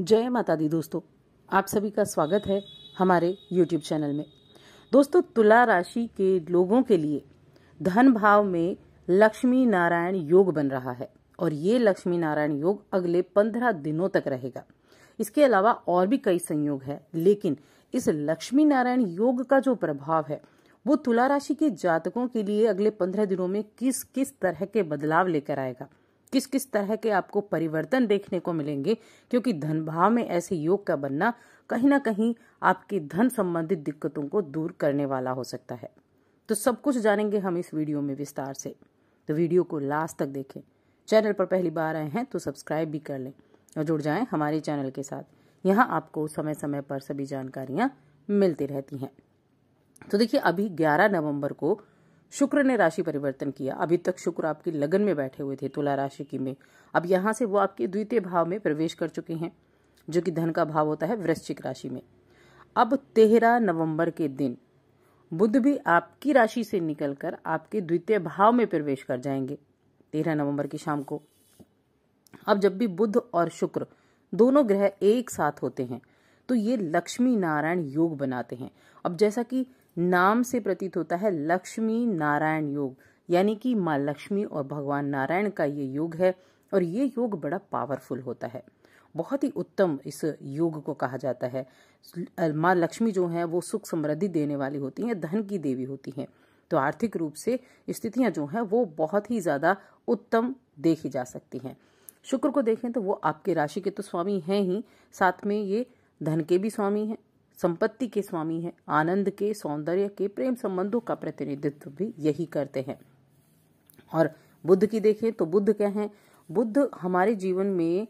जय माता दी दोस्तों आप सभी का स्वागत है हमारे YouTube चैनल में दोस्तों तुला राशि के लोगों के लिए धन भाव में लक्ष्मी नारायण योग बन रहा है और ये लक्ष्मी नारायण योग अगले पंद्रह दिनों तक रहेगा इसके अलावा और भी कई संयोग है लेकिन इस लक्ष्मी नारायण योग का जो प्रभाव है वो तुला राशि के जातकों के लिए अगले पंद्रह दिनों में किस किस तरह के बदलाव लेकर आएगा किस किस तरह के आपको परिवर्तन देखने को मिलेंगे क्योंकि धन भाव में ऐसे योग का बनना कहीं ना कहीं आपकी धन संबंधित दिक्कतों को दूर करने वाला हो सकता है तो सब कुछ जानेंगे हम इस वीडियो में विस्तार से तो वीडियो को लास्ट तक देखें चैनल पर पहली बार आए हैं तो सब्सक्राइब भी कर लें और जुड़ जाएं हमारे चैनल के साथ यहाँ आपको समय समय पर सभी जानकारियाँ मिलती रहती हैं तो देखिए अभी 11 नवंबर को शुक्र ने राशि परिवर्तन किया अभी तक शुक्र आपकी लगन में बैठे हुए थे तुला राशि की में अब यहाँ से वो आपके द्वितीय भाव में प्रवेश कर चुके हैं जो कि धन का भाव होता है वृश्चिक राशि में अब तेरह नवंबर के दिन बुद्ध भी आपकी राशि से निकलकर आपके द्वितीय भाव में प्रवेश कर जाएंगे तेरह नवंबर की शाम को अब जब भी बुद्ध और शुक्र दोनों ग्रह एक साथ होते हैं तो ये लक्ष्मी नारायण योग बनाते हैं अब जैसा कि नाम से प्रतीत होता है लक्ष्मी नारायण योग यानी कि माँ लक्ष्मी और भगवान नारायण का ये योग है और ये योग बड़ा पावरफुल होता है बहुत ही उत्तम इस योग को कहा जाता है माँ लक्ष्मी जो है वो सुख समृद्धि देने वाली होती हैं धन की देवी होती हैं तो आर्थिक रूप से स्थितियां जो हैं वो बहुत ही ज़्यादा उत्तम देखी जा सकती हैं शुक्र को देखें तो वो आपके राशि के तो स्वामी हैं ही साथ में ये धन के भी स्वामी हैं संपत्ति के स्वामी हैं आनंद के सौंदर्य के प्रेम संबंधों का प्रतिनिधित्व भी यही करते हैं और बुद्ध की देखें तो बुद्ध क्या हैं बुद्ध हमारे जीवन में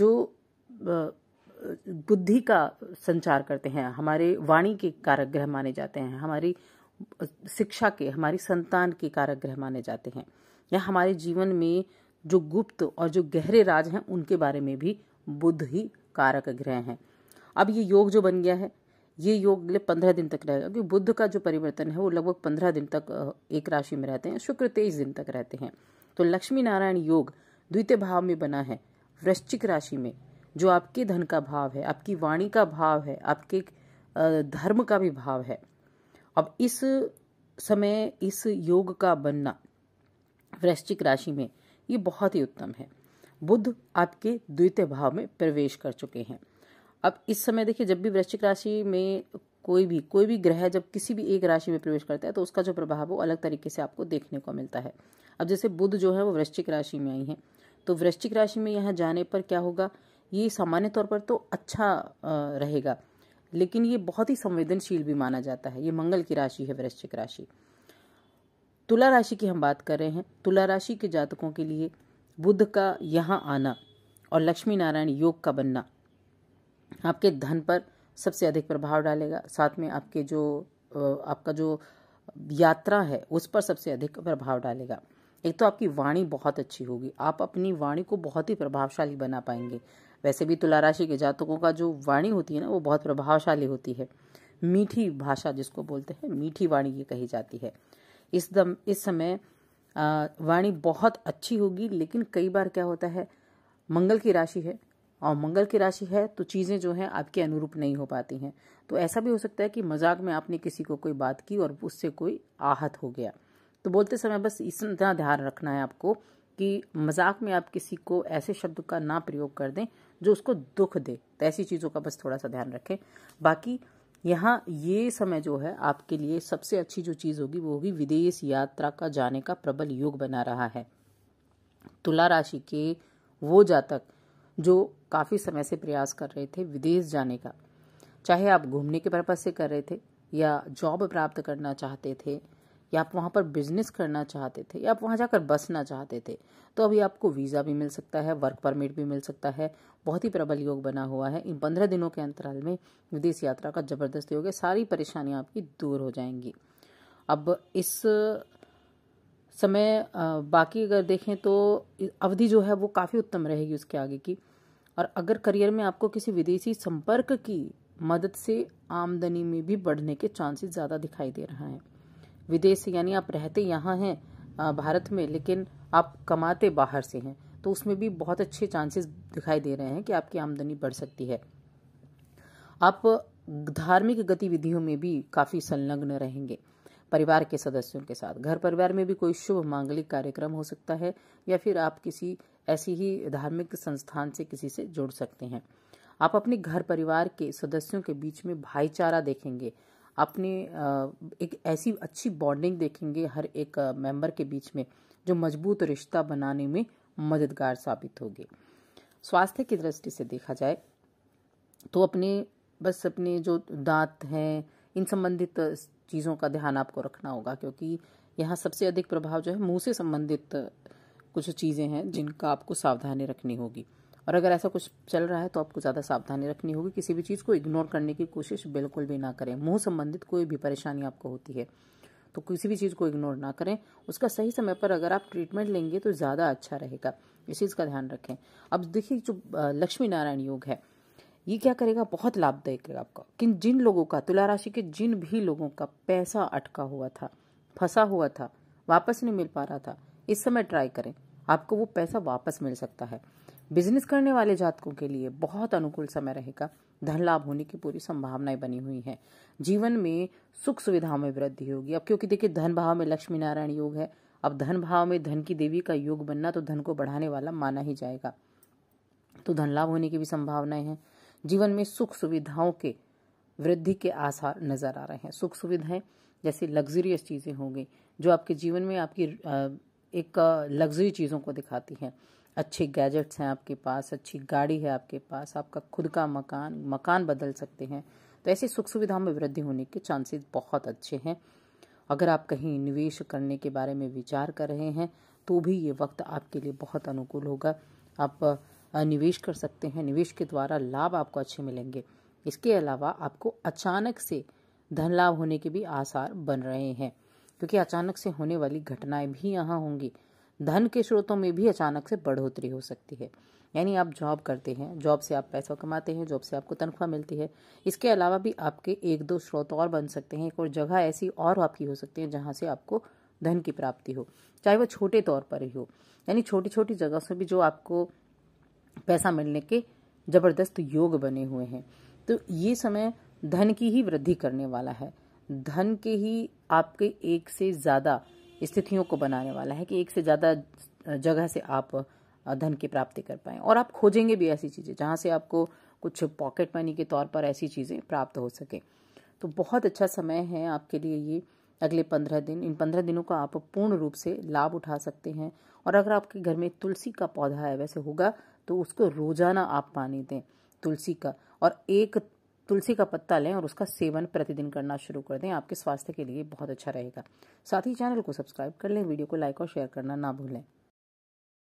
जो बुद्धि का संचार करते हैं हमारे वाणी के कारक ग्रह माने जाते हैं हमारी शिक्षा के हमारी संतान के कारक ग्रह माने जाते हैं या हमारे जीवन में जो गुप्त और जो गहरे राज हैं उनके बारे में भी बुद्ध ही कारक ग्रह हैं अब ये योग जो बन गया है ये योग अगले पंद्रह दिन तक रहेगा क्योंकि बुद्ध का जो परिवर्तन है वो लगभग पंद्रह दिन तक एक राशि में रहते हैं शुक्र तेईस दिन तक रहते हैं तो लक्ष्मी नारायण योग द्वितीय भाव में बना है वृश्चिक राशि में जो आपके धन का भाव है आपकी वाणी का भाव है आपके धर्म का भी भाव है अब इस समय इस योग का बनना वृश्चिक राशि में ये बहुत ही उत्तम है बुद्ध आपके द्वितीय भाव में प्रवेश कर चुके हैं अब इस समय देखिए जब भी वृश्चिक राशि में कोई भी कोई भी ग्रह जब किसी भी एक राशि में प्रवेश करता है तो उसका जो प्रभाव वो अलग तरीके से आपको देखने को मिलता है अब जैसे बुध जो है वो वृश्चिक राशि में आई हैं तो वृश्चिक राशि में यहाँ जाने पर क्या होगा ये सामान्य तौर पर तो अच्छा रहेगा लेकिन ये बहुत ही संवेदनशील भी माना जाता है ये मंगल की राशि है वृश्चिक राशि तुला राशि की हम बात कर रहे हैं तुला राशि के जातकों के लिए बुध का यहाँ आना और लक्ष्मी नारायण योग का बनना आपके धन पर सबसे अधिक प्रभाव डालेगा साथ में आपके जो आपका जो यात्रा है उस पर सबसे अधिक प्रभाव डालेगा एक तो आपकी वाणी बहुत अच्छी होगी आप अपनी वाणी को बहुत ही प्रभावशाली बना पाएंगे वैसे भी तुला राशि के जातकों का जो वाणी होती है ना वो बहुत प्रभावशाली होती है मीठी भाषा जिसको बोलते हैं मीठी वाणी ये कही जाती है इस दम इस समय वाणी बहुत अच्छी होगी लेकिन कई बार क्या होता है मंगल की राशि है और मंगल की राशि है तो चीज़ें जो हैं आपके अनुरूप नहीं हो पाती हैं तो ऐसा भी हो सकता है कि मजाक में आपने किसी को कोई बात की और उससे कोई आहत हो गया तो बोलते समय बस इतना ध्यान रखना है आपको कि मजाक में आप किसी को ऐसे शब्द का ना प्रयोग कर दें जो उसको दुख दे तो ऐसी चीज़ों का बस थोड़ा सा ध्यान रखें बाकी यहाँ ये समय जो है आपके लिए सबसे अच्छी जो चीज़ होगी वो होगी विदेश यात्रा का जाने का प्रबल योग बना रहा है तुला राशि के वो जातक जो काफ़ी समय से प्रयास कर रहे थे विदेश जाने का चाहे आप घूमने के पर्पज से कर रहे थे या जॉब प्राप्त करना चाहते थे या आप वहाँ पर बिजनेस करना चाहते थे या आप वहाँ जाकर बसना चाहते थे तो अभी आपको वीज़ा भी मिल सकता है वर्क परमिट भी मिल सकता है बहुत ही प्रबल योग बना हुआ है इन पंद्रह दिनों के अंतराल में विदेश यात्रा का जबरदस्त योग है सारी परेशानियाँ आपकी दूर हो जाएंगी अब इस समय बाकी अगर देखें तो अवधि जो है वो काफ़ी उत्तम रहेगी उसके आगे की और अगर करियर में आपको किसी विदेशी संपर्क की मदद से आमदनी में भी बढ़ने के चांसेस ज़्यादा दिखाई दे रहा है विदेश यानी आप रहते यहाँ हैं भारत में लेकिन आप कमाते बाहर से हैं तो उसमें भी बहुत अच्छे चांसेस दिखाई दे रहे हैं कि आपकी आमदनी बढ़ सकती है आप धार्मिक गतिविधियों में भी काफ़ी संलग्न रहेंगे परिवार के सदस्यों के साथ घर परिवार में भी कोई शुभ मांगलिक कार्यक्रम हो सकता है या फिर आप किसी ऐसी ही धार्मिक संस्थान से किसी से जुड़ सकते हैं आप अपने घर परिवार के सदस्यों के बीच में भाईचारा देखेंगे अपने एक ऐसी अच्छी बॉन्डिंग देखेंगे हर एक मेंबर के बीच में जो मजबूत रिश्ता बनाने में मददगार साबित होगी स्वास्थ्य की दृष्टि से देखा जाए तो अपने बस अपने जो दांत हैं इन संबंधित चीज़ों का ध्यान आपको रखना होगा क्योंकि यहाँ सबसे अधिक प्रभाव जो है मुंह से संबंधित कुछ चीज़ें हैं जिनका आपको सावधानी रखनी होगी और अगर ऐसा कुछ चल रहा है तो आपको ज़्यादा सावधानी रखनी होगी किसी भी चीज़ को इग्नोर करने की कोशिश बिल्कुल भी ना करें मुंह संबंधित कोई भी परेशानी आपको होती है तो किसी भी चीज़ को इग्नोर ना करें उसका सही समय पर अगर आप ट्रीटमेंट लेंगे तो ज़्यादा अच्छा रहेगा इस चीज़ का ध्यान रखें अब देखिए जो लक्ष्मी नारायण योग है ये क्या करेगा बहुत लाभदायक रहेगा आपका किन जिन लोगों का तुला राशि के जिन भी लोगों का पैसा अटका हुआ था फंसा हुआ था वापस नहीं मिल पा रहा था इस समय ट्राई करें आपको वो पैसा वापस मिल सकता है बिजनेस करने वाले जातकों के लिए बहुत अनुकूल समय रहेगा धन लाभ होने की पूरी संभावनाएं बनी हुई हैं जीवन में सुख सुविधाओं में वृद्धि होगी अब क्योंकि देखिए धन भाव में लक्ष्मी नारायण योग है अब धन भाव में धन की देवी का योग बनना तो धन को बढ़ाने वाला माना ही जाएगा तो धन लाभ होने की भी संभावनाएं हैं जीवन में सुख सुविधाओं के वृद्धि के आसार नज़र आ रहे हैं सुख सुविधाएं जैसे लग्जरियस चीज़ें होंगी जो आपके जीवन में आपकी एक लग्जरी चीज़ों को दिखाती हैं अच्छे गैजेट्स हैं आपके पास अच्छी गाड़ी है आपके पास आपका खुद का मकान मकान बदल सकते हैं तो ऐसी सुख सुविधाओं में वृद्धि होने के चांसेस बहुत अच्छे हैं अगर आप कहीं निवेश करने के बारे में विचार कर रहे हैं तो भी ये वक्त आपके लिए बहुत अनुकूल होगा आप निवेश कर सकते हैं निवेश के द्वारा लाभ आपको अच्छे मिलेंगे इसके अलावा आपको अचानक से धन लाभ होने के भी आसार बन रहे हैं क्योंकि अचानक से होने वाली घटनाएं भी यहाँ होंगी धन के स्रोतों में भी अचानक से बढ़ोतरी हो सकती है यानी आप जॉब करते हैं जॉब से आप पैसा कमाते हैं जॉब से आपको तनख्वाह मिलती है इसके अलावा भी आपके एक दो स्रोत और बन सकते हैं एक और जगह ऐसी और आपकी हो सकती है जहाँ से आपको धन की प्राप्ति हो चाहे वह छोटे तौर पर ही हो यानी छोटी छोटी जगह से भी जो आपको पैसा मिलने के जबरदस्त योग बने हुए हैं तो ये समय धन की ही वृद्धि करने वाला है धन के ही आपके एक से ज़्यादा स्थितियों को बनाने वाला है कि एक से ज़्यादा जगह से आप धन की प्राप्ति कर पाएँ और आप खोजेंगे भी ऐसी चीज़ें जहाँ से आपको कुछ पॉकेट मनी के तौर पर ऐसी चीज़ें प्राप्त हो सके तो बहुत अच्छा समय है आपके लिए ये अगले पंद्रह दिन इन पंद्रह दिनों का आप पूर्ण रूप से लाभ उठा सकते हैं और अगर आपके घर में तुलसी का पौधा है वैसे होगा तो उसको रोजाना आप पानी दें तुलसी का और एक तुलसी का पत्ता लें और उसका सेवन प्रतिदिन करना शुरू कर दें आपके स्वास्थ्य के लिए बहुत अच्छा रहेगा साथ ही चैनल को सब्सक्राइब कर लें वीडियो को लाइक और शेयर करना ना भूलें